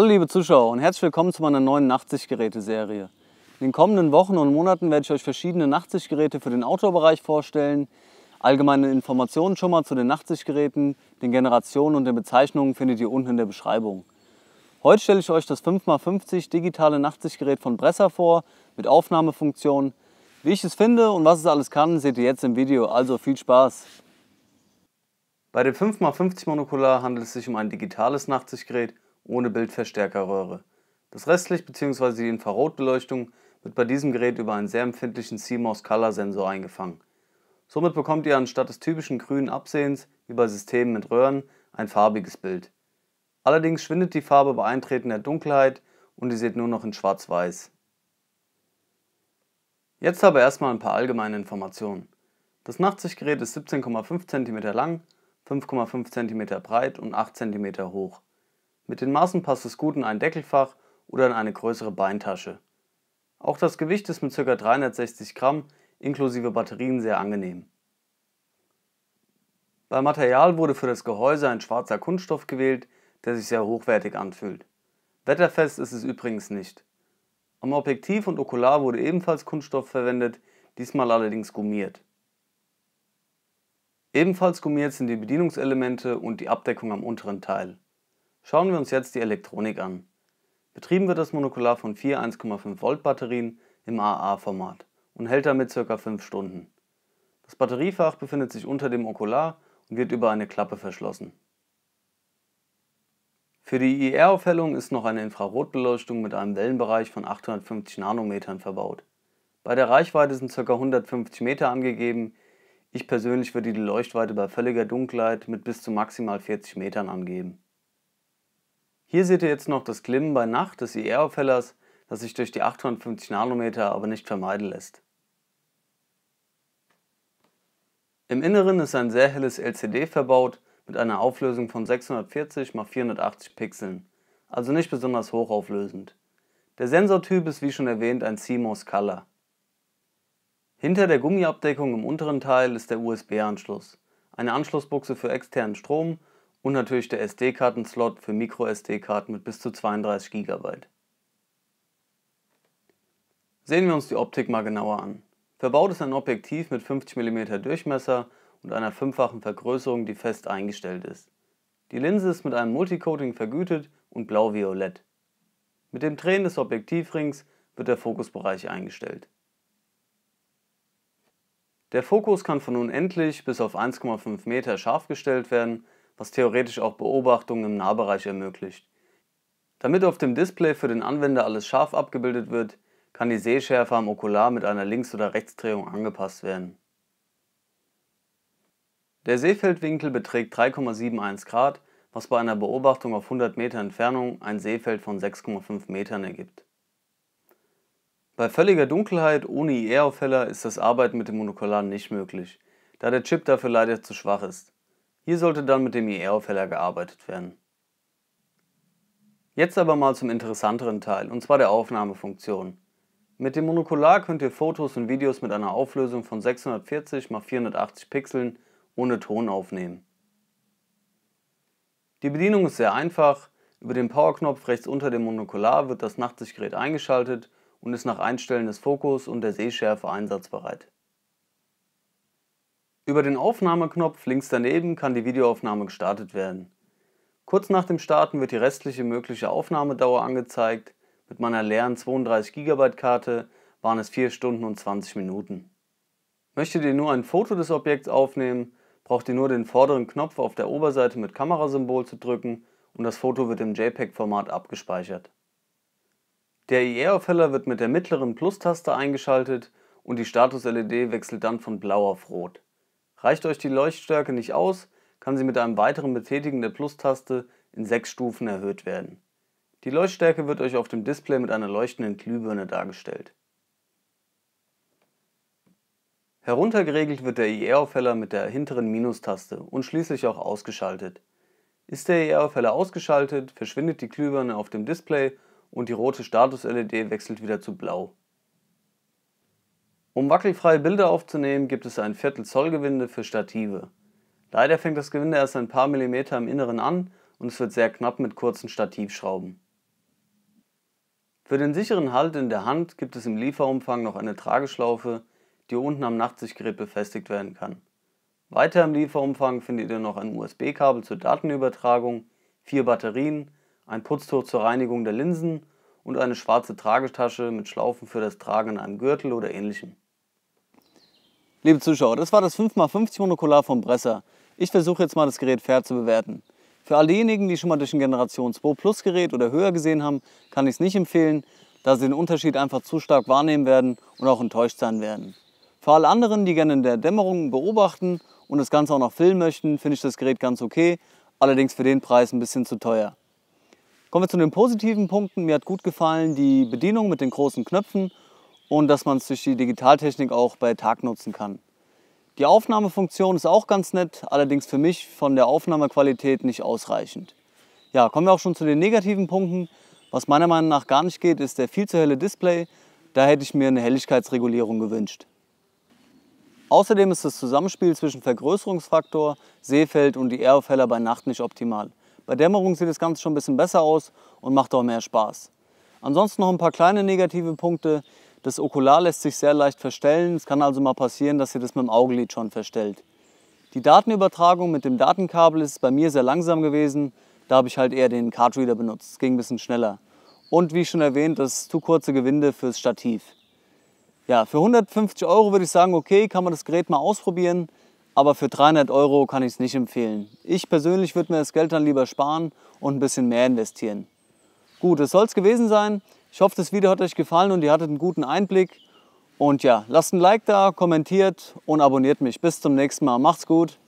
Hallo liebe Zuschauer und herzlich willkommen zu meiner neuen Nachtsichtgeräte-Serie. In den kommenden Wochen und Monaten werde ich euch verschiedene Nachtsichtgeräte für den Outdoor-Bereich vorstellen, allgemeine Informationen schon mal zu den Nachtsichtgeräten, den Generationen und den Bezeichnungen findet ihr unten in der Beschreibung. Heute stelle ich euch das 5x50 digitale Nachtsichtgerät von Bresser vor, mit Aufnahmefunktion. Wie ich es finde und was es alles kann, seht ihr jetzt im Video, also viel Spaß! Bei dem 5x50 Monokular handelt es sich um ein digitales Nachtsichtgerät ohne Bildverstärkerröhre. Das Restlicht bzw. die Infrarotbeleuchtung wird bei diesem Gerät über einen sehr empfindlichen CMOS Color Sensor eingefangen. Somit bekommt ihr anstatt des typischen grünen Absehens wie bei Systemen mit Röhren ein farbiges Bild. Allerdings schwindet die Farbe bei Eintreten der Dunkelheit und ihr seht nur noch in schwarz-weiß. Jetzt aber erstmal ein paar allgemeine Informationen. Das Nachtsichtgerät ist 17,5 cm lang, 5,5 cm breit und 8 cm hoch. Mit den Maßen passt es gut in ein Deckelfach oder in eine größere Beintasche. Auch das Gewicht ist mit ca. 360 Gramm inklusive Batterien sehr angenehm. Beim Material wurde für das Gehäuse ein schwarzer Kunststoff gewählt, der sich sehr hochwertig anfühlt. Wetterfest ist es übrigens nicht. Am Objektiv und Okular wurde ebenfalls Kunststoff verwendet, diesmal allerdings gummiert. Ebenfalls gummiert sind die Bedienungselemente und die Abdeckung am unteren Teil. Schauen wir uns jetzt die Elektronik an. Betrieben wird das Monokular von vier 1,5 Volt Batterien im AA-Format und hält damit ca. 5 Stunden. Das Batteriefach befindet sich unter dem Okular und wird über eine Klappe verschlossen. Für die IR-Aufhellung ist noch eine Infrarotbeleuchtung mit einem Wellenbereich von 850 Nanometern verbaut. Bei der Reichweite sind ca. 150 Meter angegeben. Ich persönlich würde die Leuchtweite bei völliger Dunkelheit mit bis zu maximal 40 Metern angeben. Hier seht ihr jetzt noch das Glimmen bei Nacht des IR-Fellers, das sich durch die 850 Nanometer aber nicht vermeiden lässt. Im Inneren ist ein sehr helles LCD verbaut mit einer Auflösung von 640 x 480 Pixeln, also nicht besonders hochauflösend. Der Sensortyp ist wie schon erwähnt ein CMOS Color. Hinter der Gummiabdeckung im unteren Teil ist der USB-Anschluss, eine Anschlussbuchse für externen Strom und natürlich der SD-Karten-Slot für Micro-SD-Karten mit bis zu 32 GB. Sehen wir uns die Optik mal genauer an. Verbaut ist ein Objektiv mit 50 mm Durchmesser und einer fünffachen Vergrößerung, die fest eingestellt ist. Die Linse ist mit einem Multicoating vergütet und blau-violett. Mit dem Drehen des Objektivrings wird der Fokusbereich eingestellt. Der Fokus kann von unendlich bis auf 1,5 Meter scharf gestellt werden was theoretisch auch Beobachtungen im Nahbereich ermöglicht. Damit auf dem Display für den Anwender alles scharf abgebildet wird, kann die Sehschärfe am Okular mit einer Links- oder Rechtsdrehung angepasst werden. Der Sehfeldwinkel beträgt 3,71 Grad, was bei einer Beobachtung auf 100 Meter Entfernung ein Sehfeld von 6,5 Metern ergibt. Bei völliger Dunkelheit ohne IR-Aufheller ist das Arbeiten mit dem Monokular nicht möglich, da der Chip dafür leider zu schwach ist. Hier sollte dann mit dem IR-Feller gearbeitet werden. Jetzt aber mal zum interessanteren Teil, und zwar der Aufnahmefunktion. Mit dem Monokular könnt ihr Fotos und Videos mit einer Auflösung von 640 x 480 Pixeln ohne Ton aufnehmen. Die Bedienung ist sehr einfach. Über den Powerknopf rechts unter dem Monokular wird das Nachtsichtgerät eingeschaltet und ist nach Einstellen des Fokus und der Sehschärfe einsatzbereit. Über den Aufnahmeknopf links daneben kann die Videoaufnahme gestartet werden. Kurz nach dem Starten wird die restliche mögliche Aufnahmedauer angezeigt. Mit meiner leeren 32 GB Karte waren es 4 Stunden und 20 Minuten. Möchtet ihr nur ein Foto des Objekts aufnehmen, braucht ihr nur den vorderen Knopf auf der Oberseite mit Kamerasymbol zu drücken und das Foto wird im JPEG-Format abgespeichert. Der IR-Feller wird mit der mittleren Plus-Taste eingeschaltet und die Status-LED wechselt dann von blau auf rot. Reicht euch die Leuchtstärke nicht aus, kann sie mit einem weiteren Betätigen der Plus-Taste in sechs Stufen erhöht werden. Die Leuchtstärke wird euch auf dem Display mit einer leuchtenden Glühbirne dargestellt. Heruntergeregelt wird der IR-Aufheller mit der hinteren Minustaste und schließlich auch ausgeschaltet. Ist der IR-Aufheller ausgeschaltet, verschwindet die Glühbirne auf dem Display und die rote Status-LED wechselt wieder zu blau. Um wackelfreie Bilder aufzunehmen, gibt es ein Viertel Zoll Gewinde für Stative. Leider fängt das Gewinde erst ein paar Millimeter im Inneren an und es wird sehr knapp mit kurzen Stativschrauben. Für den sicheren Halt in der Hand gibt es im Lieferumfang noch eine Trageschlaufe, die unten am Nachtsichtgerät befestigt werden kann. Weiter im Lieferumfang findet ihr noch ein USB-Kabel zur Datenübertragung, vier Batterien, ein Putztuch zur Reinigung der Linsen und eine schwarze Tragetasche mit Schlaufen für das Tragen an einem Gürtel oder ähnlichem. Liebe Zuschauer, das war das 5x50 Monokular vom Bresser. Ich versuche jetzt mal das Gerät fair zu bewerten. Für all diejenigen, die schon mal durch ein Generation 2 Plus Gerät oder höher gesehen haben, kann ich es nicht empfehlen, da sie den Unterschied einfach zu stark wahrnehmen werden und auch enttäuscht sein werden. Für alle anderen, die gerne in der Dämmerung beobachten und das Ganze auch noch filmen möchten, finde ich das Gerät ganz okay, allerdings für den Preis ein bisschen zu teuer. Kommen wir zu den positiven Punkten. Mir hat gut gefallen die Bedienung mit den großen Knöpfen und dass man es durch die Digitaltechnik auch bei Tag nutzen kann. Die Aufnahmefunktion ist auch ganz nett, allerdings für mich von der Aufnahmequalität nicht ausreichend. Ja, kommen wir auch schon zu den negativen Punkten. Was meiner Meinung nach gar nicht geht, ist der viel zu helle Display. Da hätte ich mir eine Helligkeitsregulierung gewünscht. Außerdem ist das Zusammenspiel zwischen Vergrößerungsfaktor, Sehfeld und die Airfeller bei Nacht nicht optimal. Bei Dämmerung sieht das Ganze schon ein bisschen besser aus und macht auch mehr Spaß. Ansonsten noch ein paar kleine negative Punkte. Das Okular lässt sich sehr leicht verstellen. Es kann also mal passieren, dass ihr das mit dem Augenlid schon verstellt. Die Datenübertragung mit dem Datenkabel ist bei mir sehr langsam gewesen. Da habe ich halt eher den Cardreader benutzt. Es ging ein bisschen schneller. Und wie schon erwähnt, das zu kurze Gewinde fürs Stativ. Ja, für 150 Euro würde ich sagen, okay, kann man das Gerät mal ausprobieren. Aber für 300 Euro kann ich es nicht empfehlen. Ich persönlich würde mir das Geld dann lieber sparen und ein bisschen mehr investieren. Gut, das soll es gewesen sein. Ich hoffe, das Video hat euch gefallen und ihr hattet einen guten Einblick. Und ja, lasst ein Like da, kommentiert und abonniert mich. Bis zum nächsten Mal. Macht's gut.